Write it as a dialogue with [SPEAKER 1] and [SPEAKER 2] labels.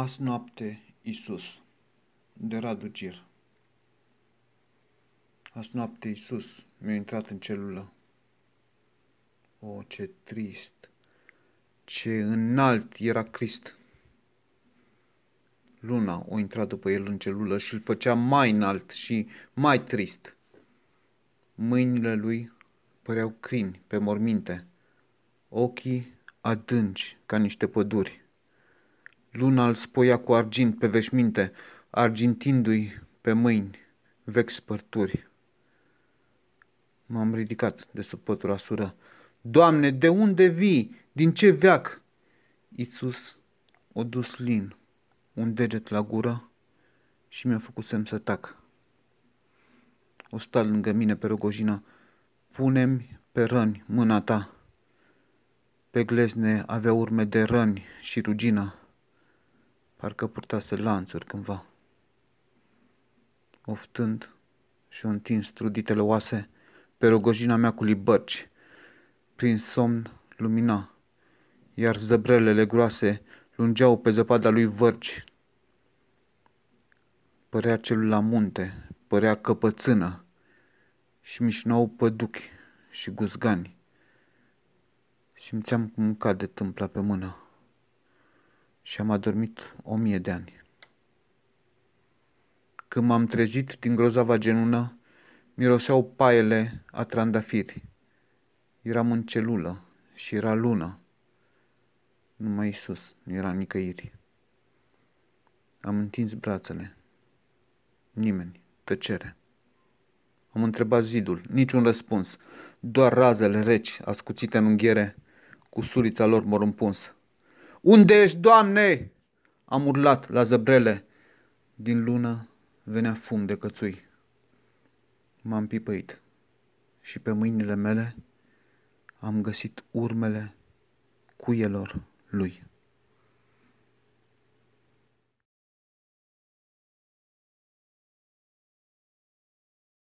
[SPEAKER 1] Azi noapte, Iisus, de Radu Gir. Azi noapte, Iisus, mi-a intrat în celulă. O, ce trist, ce înalt era Crist. Luna o intra după el în celulă și îl făcea mai înalt și mai trist. Mâinile lui păreau crini pe morminte, ochii adânci ca niște păduri Luna îl spoia cu argint pe veșminte, argintindu-i pe mâini vechi spărturi. M-am ridicat de sub pătura sură. Doamne, de unde vii? Din ce veac? Iisus o dus lin, un deget la gură și mi-a făcut semn să tac. O sta lângă mine pe rogojină. Pune-mi pe răni mâna ta. Pe glezne avea urme de răni și rugină. Parcă purtase lanțuri cândva. Oftând și întind struditele oase pe rogojina mea cu libărci, prin somn lumina, iar zăbrelele groase lungeau pe zăpada lui vărci. Părea celul la munte, părea căpățână și mișnau păduchi și guzgani. Simțeam cum cade tâmpla pe mână și am adormit o mie de ani. Când m-am trezit din grozava genună, miroseau paiele a trandafiri. Eram în celulă și era lună. Numai Isus nu era nicăieri. Am întins brațele. Nimeni. Tăcere. Am întrebat zidul. Niciun răspuns. Doar razele reci, ascuțite în unghiere, cu sulița lor mor împunsă. Unde ești, Doamne?" Am urlat la zăbrele. Din lună venea fum de cățui. M-am pipăit și pe mâinile mele am găsit urmele cuielor lui.